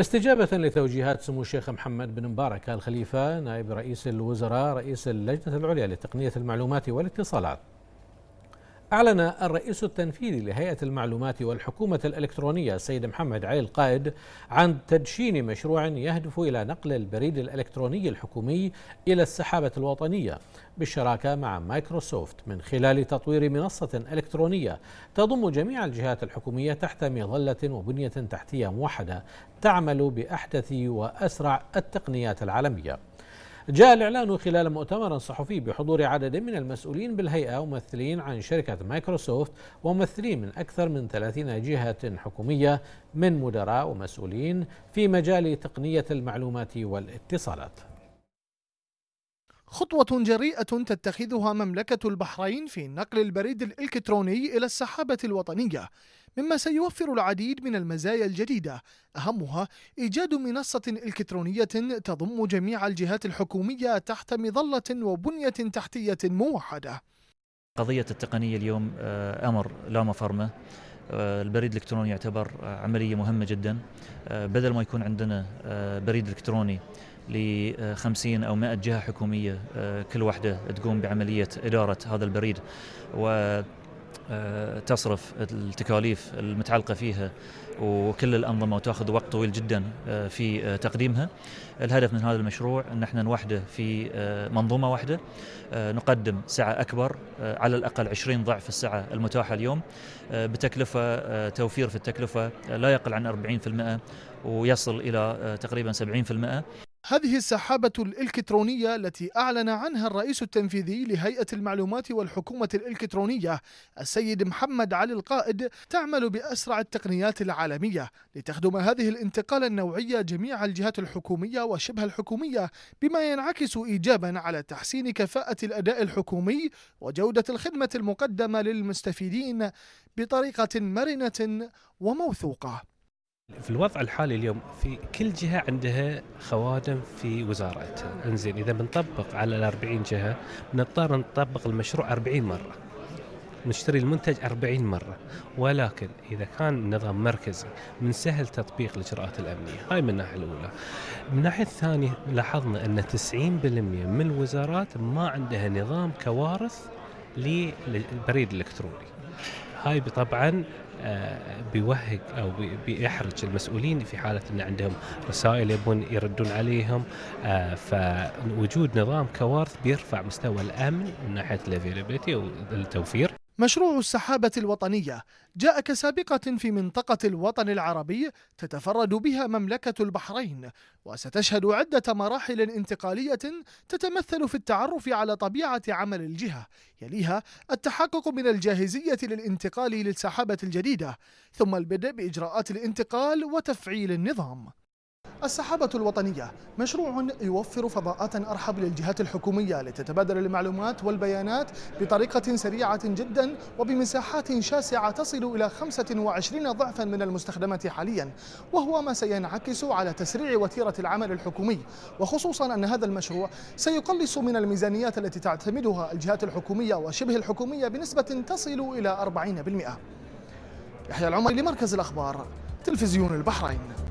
استجابة لتوجيهات سمو الشيخ محمد بن مبارك الخليفة نائب رئيس الوزراء رئيس اللجنة العليا لتقنية المعلومات والاتصالات أعلن الرئيس التنفيذي لهيئة المعلومات والحكومة الإلكترونية السيد محمد عيل قائد عن تدشين مشروع يهدف إلى نقل البريد الإلكتروني الحكومي إلى السحابة الوطنية بالشراكة مع مايكروسوفت من خلال تطوير منصة إلكترونية تضم جميع الجهات الحكومية تحت مظلة وبنية تحتية موحدة تعمل بأحدث وأسرع التقنيات العالمية. جاء الإعلان خلال مؤتمر صحفي بحضور عدد من المسؤولين بالهيئة ممثلين عن شركة مايكروسوفت وممثلين من أكثر من 30 جهة حكومية من مدراء ومسؤولين في مجال تقنية المعلومات والاتصالات خطوة جريئة تتخذها مملكة البحرين في نقل البريد الإلكتروني إلى السحابة الوطنية، مما سيوفر العديد من المزايا الجديدة، أهمها إيجاد منصة إلكترونية تضم جميع الجهات الحكومية تحت مظلة وبنية تحتية موحدة. قضية التقنية اليوم آه، أمر لا مفر منه. آه، البريد الالكتروني يعتبر آه، عمليه مهمه جدا آه، بدل ما يكون عندنا بريد الكتروني ل 50 او 100 جهه حكوميه كل واحده تقوم بعمليه اداره هذا البريد و آه، تصرف التكاليف المتعلقه فيها وكل الانظمه وتاخذ وقت طويل جدا آه، في آه، تقديمها. الهدف من هذا المشروع ان احنا نوحده في منظومه واحده نقدم سعه اكبر على الاقل 20 ضعف السعه المتاحه اليوم بتكلفه توفير في التكلفه لا يقل عن 40% ويصل الى تقريبا 70%. هذه السحابة الإلكترونية التي أعلن عنها الرئيس التنفيذي لهيئة المعلومات والحكومة الإلكترونية السيد محمد علي القائد تعمل بأسرع التقنيات العالمية لتخدم هذه الانتقالة النوعية جميع الجهات الحكومية وشبه الحكومية بما ينعكس إيجابا على تحسين كفاءة الأداء الحكومي وجودة الخدمة المقدمة للمستفيدين بطريقة مرنة وموثوقة في الوضع الحالي اليوم في كل جهة عندها خوادم في وزارتها انزين إذا بنطبق على الأربعين جهة بنضطر نطبق المشروع أربعين مرة نشتري المنتج أربعين مرة ولكن إذا كان نظام مركزي من سهل تطبيق الإجراءات الأمنية هاي من الناحية الأولى من الناحية الثانية لاحظنا أن 90% من الوزارات ما عندها نظام كوارث للبريد الإلكتروني هاي طبعا آه، بيوهق او بيحرج المسؤولين في حاله ان عندهم رسائل يبون يردون عليهم آه، فوجود نظام كوارث بيرفع مستوى الامن من ناحيه الافيلابيلتي او التوفير مشروع السحابة الوطنية جاء كسابقة في منطقة الوطن العربي تتفرد بها مملكة البحرين وستشهد عدة مراحل انتقالية تتمثل في التعرف على طبيعة عمل الجهة يليها التحقق من الجاهزية للانتقال للسحابة الجديدة ثم البدء بإجراءات الانتقال وتفعيل النظام السحابة الوطنية مشروع يوفر فضاءات أرحب للجهات الحكومية لتتبادل المعلومات والبيانات بطريقة سريعة جدا وبمساحات شاسعة تصل إلى 25 ضعفا من المستخدمة حاليا وهو ما سينعكس على تسريع وتيرة العمل الحكومي وخصوصا أن هذا المشروع سيقلص من الميزانيات التي تعتمدها الجهات الحكومية وشبه الحكومية بنسبة تصل إلى 40% يحيى العمر لمركز الأخبار تلفزيون البحرين